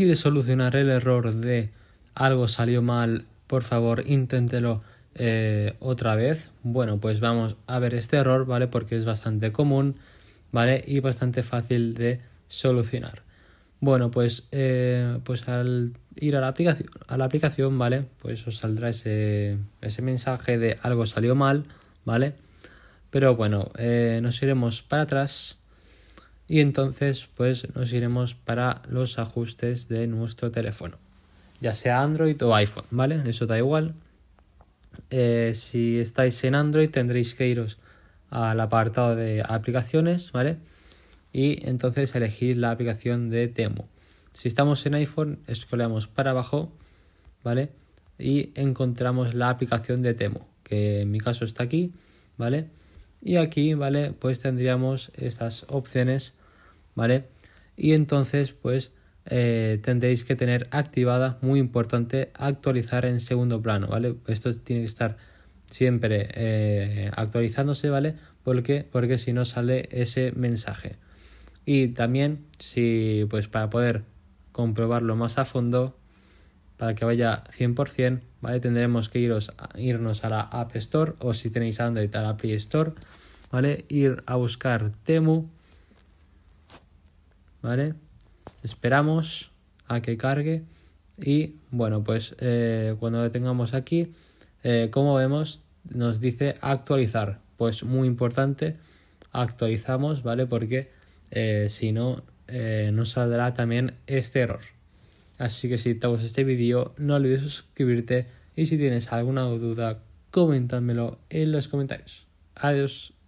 quieres solucionar el error de algo salió mal, por favor, inténtelo eh, otra vez. Bueno, pues vamos a ver este error, ¿vale? Porque es bastante común, ¿vale? Y bastante fácil de solucionar. Bueno, pues, eh, pues al ir a la, aplicación, a la aplicación, ¿vale? Pues os saldrá ese, ese mensaje de algo salió mal, ¿vale? Pero bueno, eh, nos iremos para atrás y entonces pues nos iremos para los ajustes de nuestro teléfono, ya sea Android o iPhone, ¿vale? Eso da igual. Eh, si estáis en Android tendréis que iros al apartado de aplicaciones, ¿vale? Y entonces elegir la aplicación de Temo. Si estamos en iPhone, escogemos para abajo, ¿vale? Y encontramos la aplicación de Temo, que en mi caso está aquí, ¿vale? Y aquí, ¿vale? Pues tendríamos estas opciones ¿vale? Y entonces, pues eh, tendréis que tener activada, muy importante, actualizar en segundo plano, ¿vale? Esto tiene que estar siempre eh, actualizándose, ¿vale? Porque, porque si no sale ese mensaje. Y también, si pues para poder comprobarlo más a fondo, para que vaya 100%, ¿vale? Tendremos que iros, irnos a la App Store o si tenéis Android a la Play Store, ¿vale? Ir a buscar Temu ¿vale? Esperamos a que cargue y bueno, pues eh, cuando lo tengamos aquí, eh, como vemos, nos dice actualizar. Pues muy importante, actualizamos, ¿vale? Porque eh, si no, nos saldrá también este error. Así que si te gusta este vídeo, no olvides suscribirte y si tienes alguna duda, coméntamelo en los comentarios. Adiós.